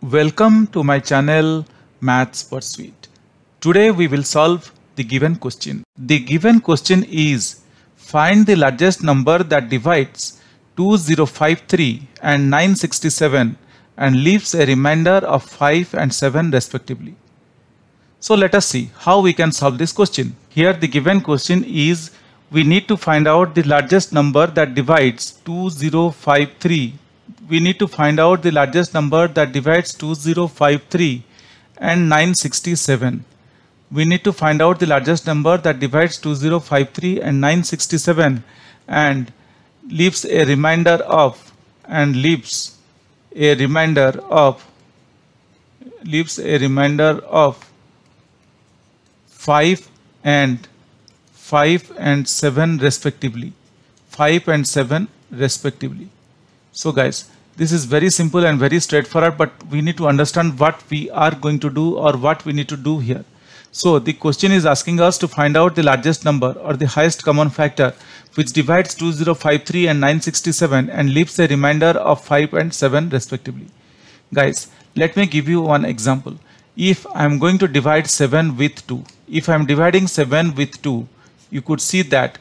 Welcome to my channel Maths Pursuit. Today we will solve the given question. The given question is find the largest number that divides 2053 and 967 and leaves a remainder of 5 and 7 respectively. So let us see how we can solve this question. Here the given question is we need to find out the largest number that divides 2053 we need to find out the largest number that divides 2053 and 967. We need to find out the largest number that divides 2053 and 967 and leaves a remainder of and leaves a remainder of leaves a remainder of 5 and 5 and 7 respectively 5 and 7 respectively so guys, this is very simple and very straightforward, but we need to understand what we are going to do or what we need to do here. So the question is asking us to find out the largest number or the highest common factor which divides 2053 and 967 and leaves a remainder of 5 and 7 respectively. Guys, let me give you one example. If I am going to divide 7 with 2, if I am dividing 7 with 2, you could see that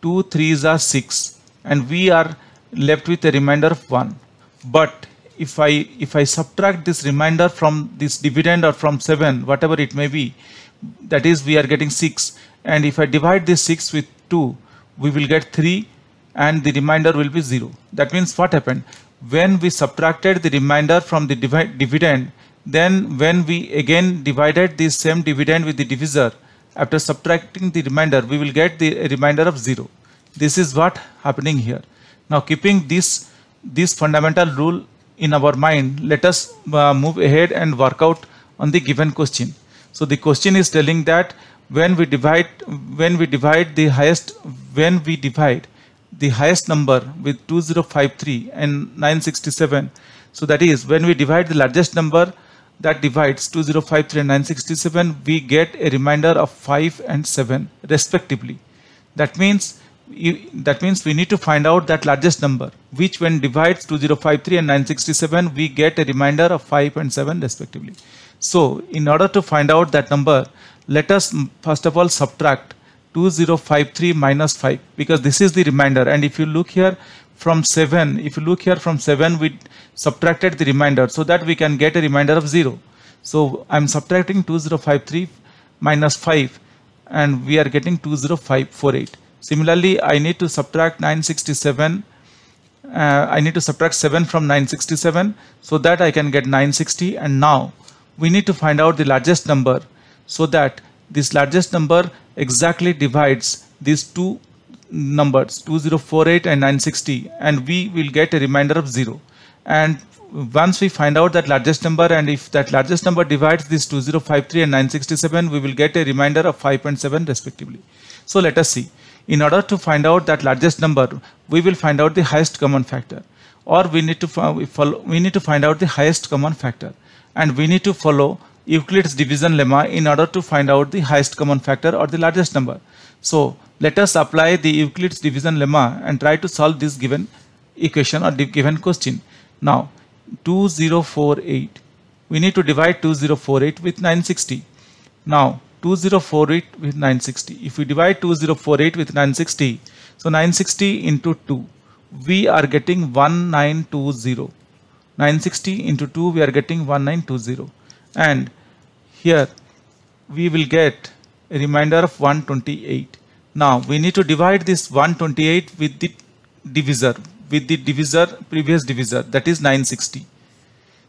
2 3s are 6 and we are left with a remainder of 1 but if i if i subtract this remainder from this dividend or from 7 whatever it may be that is we are getting 6 and if i divide this 6 with 2 we will get 3 and the remainder will be 0 that means what happened when we subtracted the remainder from the dividend then when we again divided the same dividend with the divisor after subtracting the remainder we will get the remainder of 0 this is what happening here now keeping this, this fundamental rule in our mind, let us uh, move ahead and work out on the given question. So the question is telling that when we divide, when we divide the highest, when we divide the highest number with 2053 and 967, so that is when we divide the largest number that divides 2053 and 967, we get a remainder of 5 and 7 respectively. That means you, that means we need to find out that largest number which when divides 2053 and 967 we get a remainder of 5 and 7 respectively so in order to find out that number let us first of all subtract 2053 minus 5 because this is the remainder and if you look here from 7 if you look here from 7 we subtracted the remainder so that we can get a remainder of 0 so i'm subtracting 2053 minus 5 and we are getting 20548 Similarly, I need to subtract 967 uh, I need to subtract 7 from 967 so that I can get 960 and now we need to find out the largest number so that this largest number exactly divides these two numbers 2048 and 960 and we will get a remainder of 0 and once we find out that largest number and if that largest number divides this 2053 and 967 we will get a remainder of 5.7 respectively so let us see in order to find out that largest number, we will find out the highest common factor. Or we need to, follow, we need to find out the highest common factor. And we need to follow Euclid's division lemma in order to find out the highest common factor or the largest number. So let us apply the Euclid's division lemma and try to solve this given equation or given question. Now 2048, we need to divide 2048 with 960. Now 2048 with 960. If we divide 2048 with 960, so 960 into 2, we are getting 1920. 960 into 2, we are getting 1920. And here we will get a remainder of 128. Now we need to divide this 128 with the divisor, with the divisor, previous divisor, that is 960.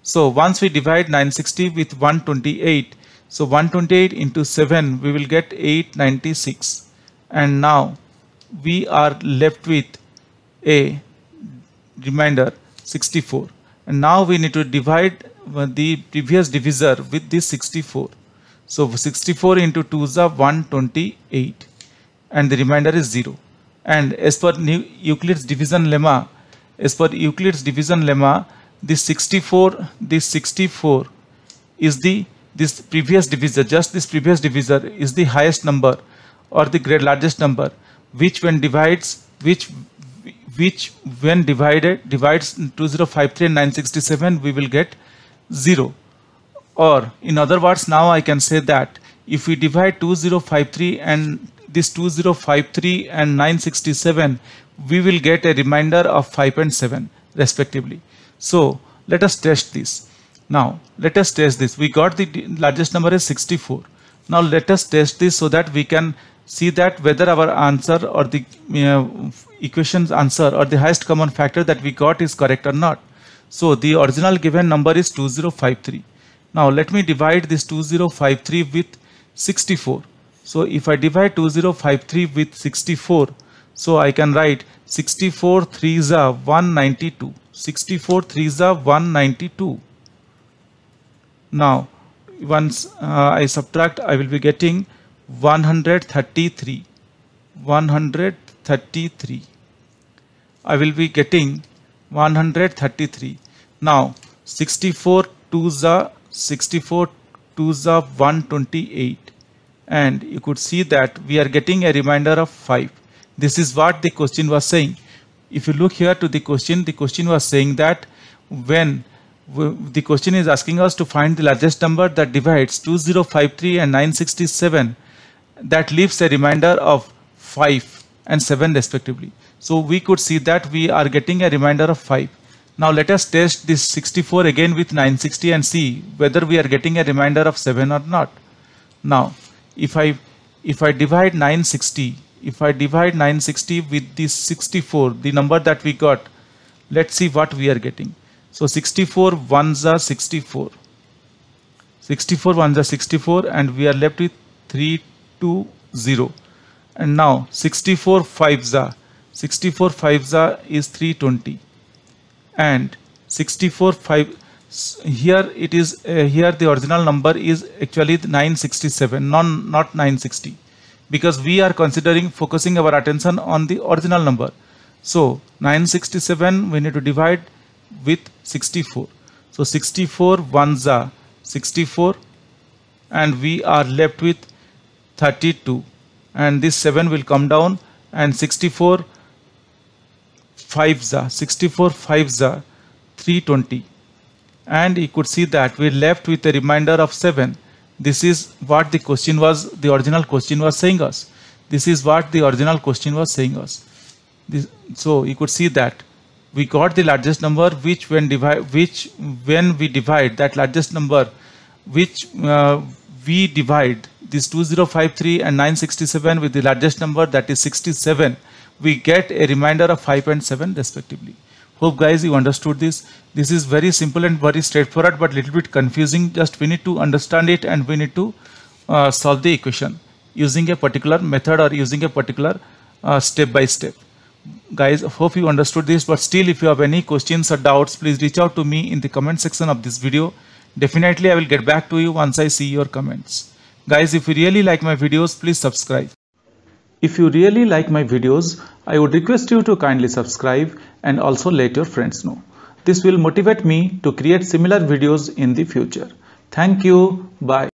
So once we divide 960 with 128, so 128 into 7 we will get 896 and now we are left with a remainder 64 and now we need to divide uh, the previous divisor with this 64 so 64 into 2 is 128 and the remainder is 0 and as per Euclid's division lemma as per Euclid's division lemma this 64 this 64 is the this previous divisor, just this previous divisor is the highest number or the great largest number which when divides, which which when divided divides 2053 and 967 we will get 0 or in other words now I can say that if we divide 2053 and this 2053 and 967 we will get a remainder of 5 and 7 respectively. So let us test this. Now let us test this. We got the largest number is 64. Now let us test this so that we can see that whether our answer or the uh, equation's answer or the highest common factor that we got is correct or not. So the original given number is 2053. Now let me divide this 2053 with 64. So if I divide 2053 with 64, so I can write 64 is are 192. 64 is are 192. Now, once uh, I subtract, I will be getting 133. 133. I will be getting 133. Now, 64 twos are 64 twos are 128 and you could see that we are getting a remainder of 5. This is what the question was saying. If you look here to the question, the question was saying that when the question is asking us to find the largest number that divides 2053 and 967 that leaves a remainder of 5 and 7 respectively. So we could see that we are getting a remainder of 5. Now let us test this 64 again with 960 and see whether we are getting a remainder of 7 or not. Now if I if I divide 960 if I divide 960 with this 64 the number that we got let's see what we are getting so 64 ones are 64. 64 ones are 64 and we are left with 3, 2, 0. And now 64 fives are 64 fives are is 320 and 64 5 here it is uh, here the original number is actually 967 non not 960 because we are considering focusing our attention on the original number so 967 we need to divide with 64. So 64 ones are 64 and we are left with 32 and this 7 will come down and 64 5s are 64 5s are 320 and you could see that we left with a remainder of 7 this is what the question was the original question was saying us this is what the original question was saying us this, so you could see that we got the largest number which when divide which when we divide that largest number which uh, we divide this 2053 and 967 with the largest number that is 67 we get a remainder of 5 and 7 respectively hope guys you understood this this is very simple and very straightforward but little bit confusing just we need to understand it and we need to uh, solve the equation using a particular method or using a particular uh, step by step guys hope you understood this but still if you have any questions or doubts please reach out to me in the comment section of this video definitely i will get back to you once i see your comments guys if you really like my videos please subscribe if you really like my videos i would request you to kindly subscribe and also let your friends know this will motivate me to create similar videos in the future thank you bye